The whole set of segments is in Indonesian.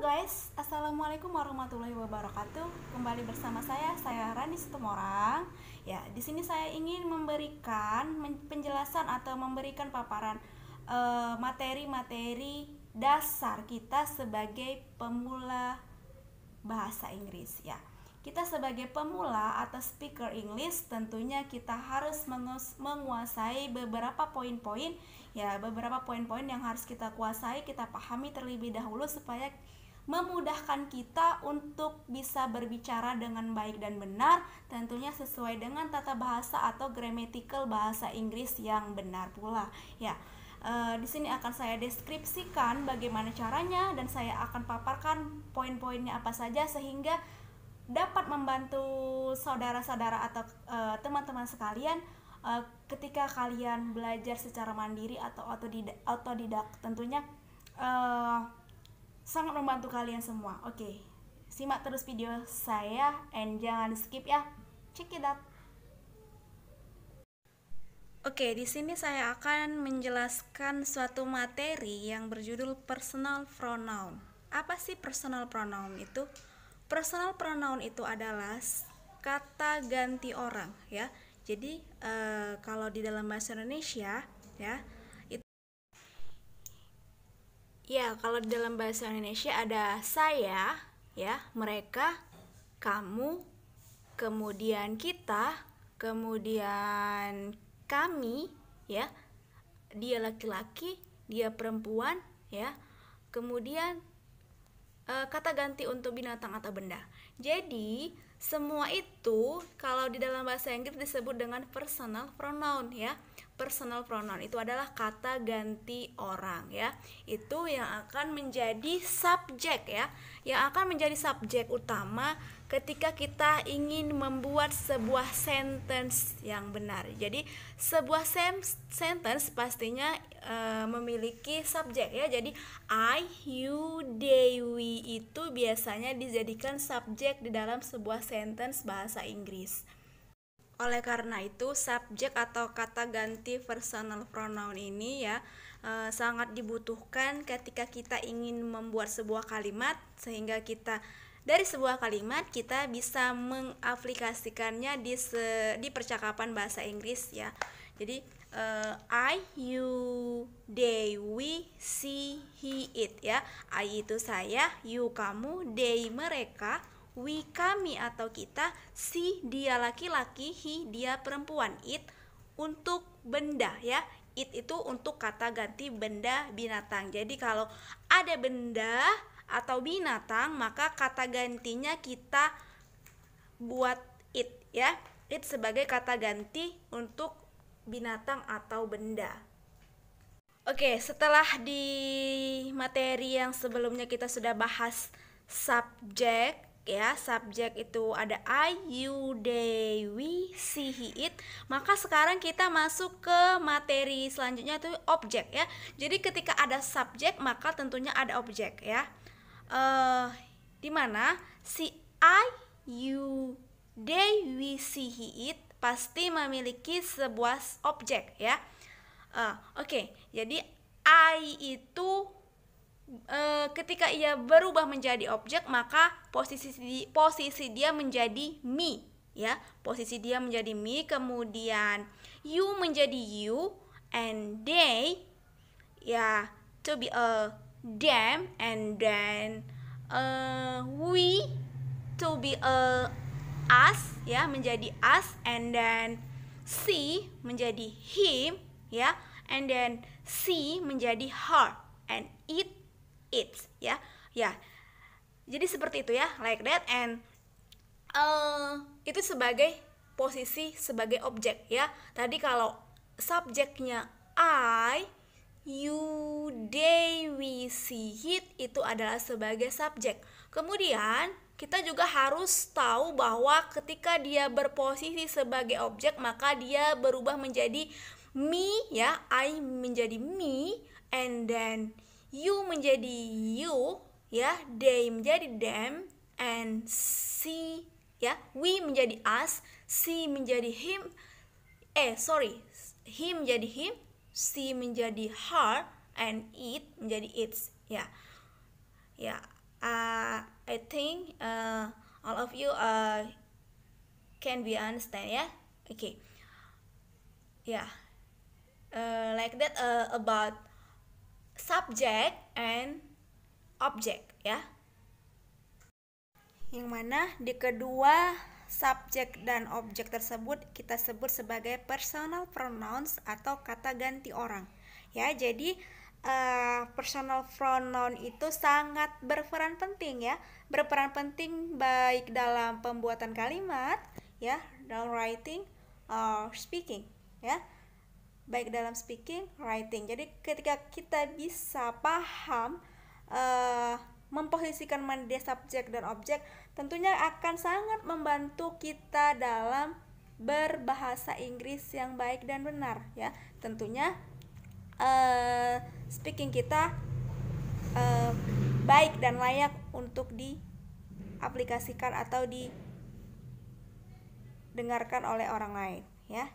guys, Assalamualaikum warahmatullahi wabarakatuh. Kembali bersama saya, saya Rani Situmorang. Ya, di sini saya ingin memberikan penjelasan atau memberikan paparan eh, materi-materi eh, dasar kita sebagai pemula bahasa Inggris. Ya, kita sebagai pemula atau speaker English tentunya kita harus menguasai beberapa poin-poin ya beberapa poin-poin yang harus kita kuasai kita pahami terlebih dahulu supaya memudahkan kita untuk bisa berbicara dengan baik dan benar, tentunya sesuai dengan tata bahasa atau grammatical bahasa Inggris yang benar pula. Ya, e, di sini akan saya deskripsikan bagaimana caranya dan saya akan paparkan poin-poinnya apa saja sehingga dapat membantu saudara-saudara atau eh, teman-teman sekalian e, ketika kalian belajar secara mandiri atau otodidak, otodidak tentunya. E, sangat membantu kalian semua. Oke, okay. simak terus video saya and jangan skip ya. Check it out. Oke, okay, di sini saya akan menjelaskan suatu materi yang berjudul personal pronoun. Apa sih personal pronoun itu? Personal pronoun itu adalah kata ganti orang, ya. Jadi, e, kalau di dalam bahasa Indonesia, ya, Ya, kalau dalam bahasa Indonesia ada saya, ya, mereka, kamu, kemudian kita, kemudian kami, ya. Dia laki-laki, dia perempuan, ya. Kemudian kata ganti untuk binatang atau benda. Jadi, semua itu kalau di dalam bahasa Inggris disebut dengan personal pronoun ya. Personal pronoun itu adalah kata ganti orang ya. Itu yang akan menjadi subjek ya, yang akan menjadi subjek utama ketika kita ingin membuat sebuah sentence yang benar. Jadi sebuah sentence pastinya uh, memiliki subjek ya. Jadi I, you, they, we itu biasanya dijadikan subjek di dalam sebuah sentence bahasa Inggris. Oleh karena itu, subjek atau kata ganti personal pronoun ini ya e, sangat dibutuhkan ketika kita ingin membuat sebuah kalimat sehingga kita dari sebuah kalimat kita bisa mengaplikasikannya di se di percakapan bahasa Inggris ya. Jadi uh, I, you, they, we, she, he, it ya. I itu saya, you kamu, they mereka, we kami atau kita, si dia laki-laki, he dia perempuan, it untuk benda ya. It itu untuk kata ganti benda binatang. Jadi kalau ada benda atau binatang, maka kata gantinya kita buat it ya. It sebagai kata ganti untuk binatang atau benda. Oke, setelah di materi yang sebelumnya kita sudah bahas subjek ya, subjek itu ada I, you, they, we, she, he, it. Maka sekarang kita masuk ke materi selanjutnya itu objek ya. Jadi ketika ada subjek maka tentunya ada objek ya uh, mana si I, you, they, we, see, he, it pasti memiliki sebuah objek ya. Uh, Oke, okay. jadi I itu uh, ketika ia berubah menjadi objek maka posisi di, posisi dia menjadi me ya posisi dia menjadi me kemudian you menjadi you and they ya to be a them and then uh, we to be a uh, us ya menjadi us and then she menjadi him ya and then she menjadi her and it it ya ya jadi seperti itu ya like that and uh, itu sebagai posisi sebagai objek ya tadi kalau subjeknya I you, they, we, see it itu adalah sebagai subjek. Kemudian, kita juga harus tahu bahwa ketika dia berposisi sebagai objek, maka dia berubah menjadi me ya, I menjadi me and then you menjadi you ya, they menjadi them and see ya, we menjadi us, see menjadi him. Eh, sorry, him menjadi him, see menjadi her and it menjadi its ya yeah. ya yeah. uh, I think uh, all of you uh, can be understand ya yeah? oke okay. ya yeah. uh, like that uh, about subject and object ya yeah? yang mana di kedua subjek dan objek tersebut kita sebut sebagai personal pronouns atau kata ganti orang. Ya, jadi uh, personal pronoun itu sangat berperan penting ya, berperan penting baik dalam pembuatan kalimat ya, dalam writing or speaking ya. Baik dalam speaking, writing. Jadi ketika kita bisa paham uh, memposisikan media subjek dan objek tentunya akan sangat membantu kita dalam berbahasa Inggris yang baik dan benar ya tentunya uh, speaking kita uh, baik dan layak untuk diaplikasikan atau didengarkan oleh orang lain ya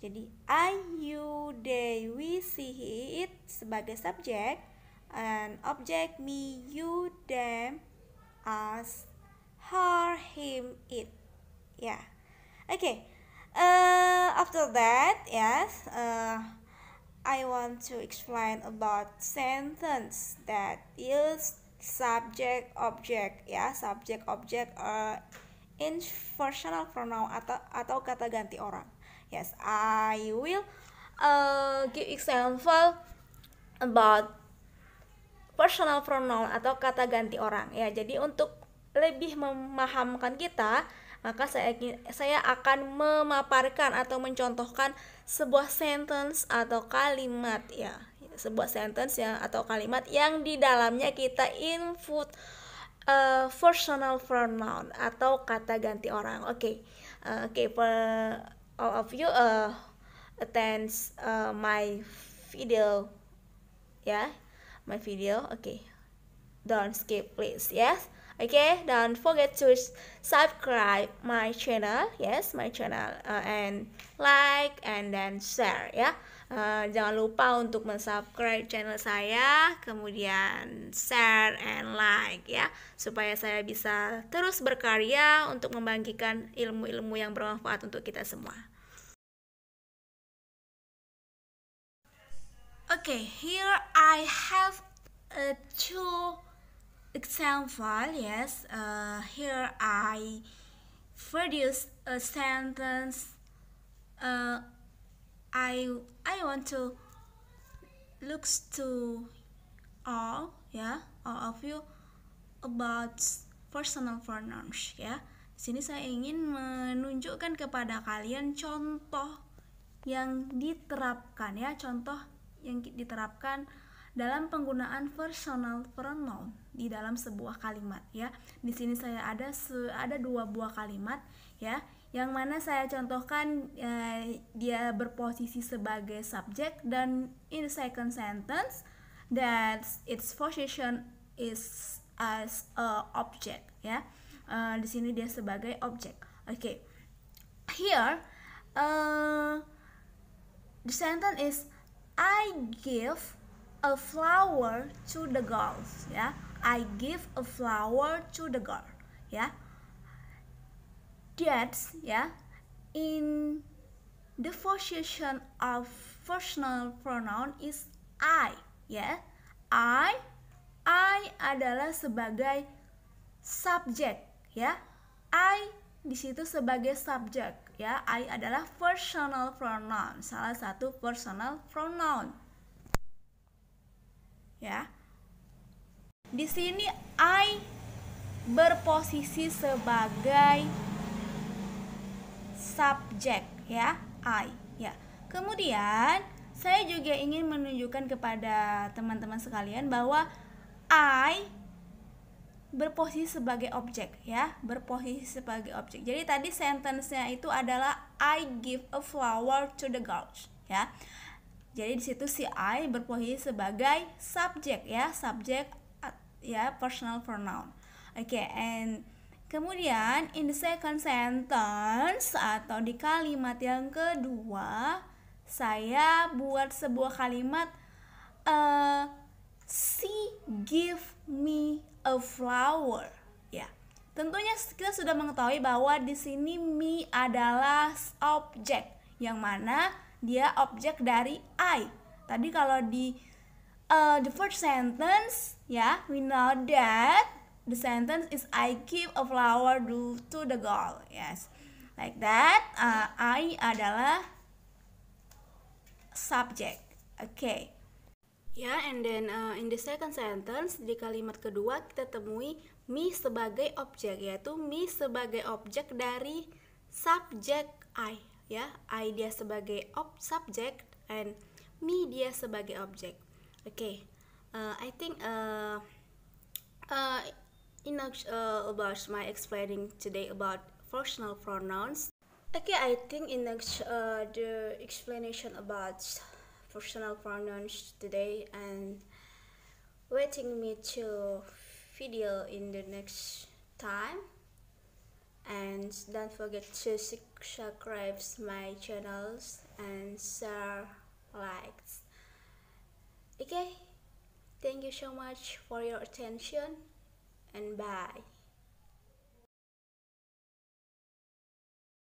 jadi I, you, they, we, see, it sebagai subjek an object, me, you, them, us, her, him, it. Yeah. Okay. Uh, after that, yes, uh, I want to explain about sentence that use subject object ya subject object uh, inversional pronoun atau atau kata ganti orang yes I will uh, give example about personal pronoun atau kata ganti orang ya. Jadi untuk lebih memahamkan kita, maka saya saya akan memaparkan atau mencontohkan sebuah sentence atau kalimat ya. Sebuah sentence yang atau kalimat yang di dalamnya kita input uh, personal pronoun atau kata ganti orang. Oke. Okay. Uh, eh, Oke, okay, for all of you uh attends uh, my video ya. Yeah my video. Okay, don't skip please. Yes. Okay, don't forget to subscribe my channel. Yes, my channel uh, and like and then share ya. Uh, jangan lupa untuk mensubscribe channel saya, kemudian share and like ya, supaya saya bisa terus berkarya untuk membangkitkan ilmu-ilmu yang bermanfaat untuk kita semua. Okay, here I have uh, two example. Yes, uh, here I produce a sentence. Uh, I I want to looks to all yeah all of you about personal pronouns Yeah, Di sini saya ingin menunjukkan kepada kalian contoh yang diterapkan ya contoh yang diterapkan dalam penggunaan personal pronoun di dalam sebuah kalimat ya. Di sini saya ada ada dua buah kalimat ya, yang mana saya contohkan eh, dia berposisi sebagai subjek dan in second sentence that its position is as a object ya. Uh, di sini dia sebagai objek. Oke. Okay. Here uh, the sentence is I give a flower to the girls ya I give a flower to the girl ya that's ya in the position of personal pronoun is I ya I I adalah sebagai subjek ya I di situ sebagai subjek ya I adalah personal pronoun salah satu personal pronoun ya di sini I berposisi sebagai subjek ya I ya kemudian saya juga ingin menunjukkan kepada teman-teman sekalian bahwa I berposisi sebagai objek ya berposisi sebagai objek jadi tadi sentence-nya itu adalah I give a flower to the girls ya jadi di situ si I berposisi sebagai subjek ya subjek ya personal pronoun oke okay, and Kemudian in the second sentence atau di kalimat yang kedua saya buat sebuah kalimat uh, she give me a flower. Ya. Tentunya kita sudah mengetahui bahwa di sini me adalah objek yang mana dia objek dari I. Tadi kalau di uh, the first sentence ya, we know that the sentence is I give a flower to the girl. Yes. Like that, uh, I adalah subject. Oke. Okay. Ya, yeah, and then uh, in the second sentence di kalimat kedua kita temui me sebagai objek yaitu me sebagai objek dari subject I ya, yeah, I dia sebagai ob subject and me dia sebagai objek. Oke. Okay. Uh, I think uh uh enough uh, about my explaining today about personal pronouns. Okay, I think enough uh, the explanation about Personal pronouns today and waiting me to video in the next time and don't forget to subscribe my channels and share likes okay thank you so much for your attention and bye